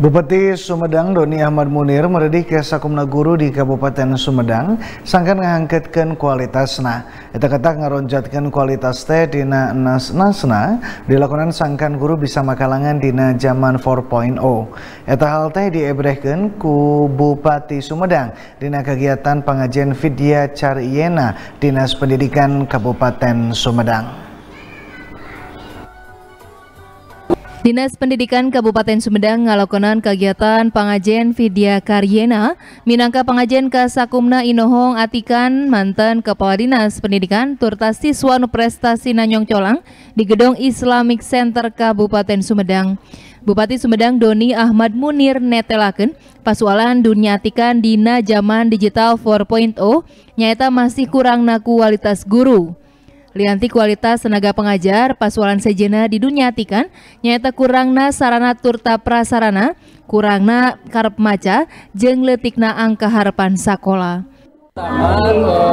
Bupati Sumedang Doni Ahmad Munir meredih ke sakumna guru di Kabupaten Sumedang sangkan ngangketkan kualitasna. Eta kata ngeronjatkan kualitas teh dina nas nasna dilakukan sangkan guru bisa makalangan dina zaman 4.0. Eta hal teh diebrehkan ku Bupati Sumedang dina kegiatan pengajian vidya cariyena Dinas Pendidikan Kabupaten Sumedang. Dinas Pendidikan Kabupaten Sumedang ngalakonan kegiatan pengajian Vidya Karyena, Minangka pengajian ke Sakumna Inohong Atikan, mantan Kepala Dinas Pendidikan Turta Siswa Prestasi Nanyong Colang di Gedung Islamic Center Kabupaten Sumedang. Bupati Sumedang Doni Ahmad Munir netelaken pasualan dunia atikan dina zaman digital 4.0 nyata masih naku kualitas guru. Lianti kualitas tenaga pengajar pasualan sejena di dunia tikan nyata kurangna sarana turta prasarana, kurangna karep maca, jeng letikna angka harapan sakola. Halo.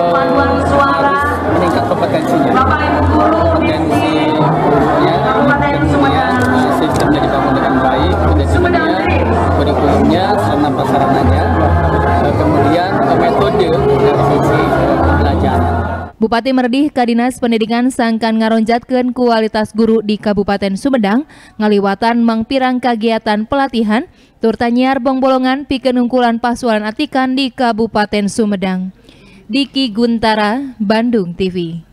Bupati Merdih Kadinas Pendidikan sangkan ngaronjatkan kualitas guru di Kabupaten Sumedang ngaliwatan mengpirang kegiatan pelatihan turtanyar bongbolongan pikenungkulan ungkulan pasualan atikan di Kabupaten Sumedang. Diki Guntara, Bandung TV.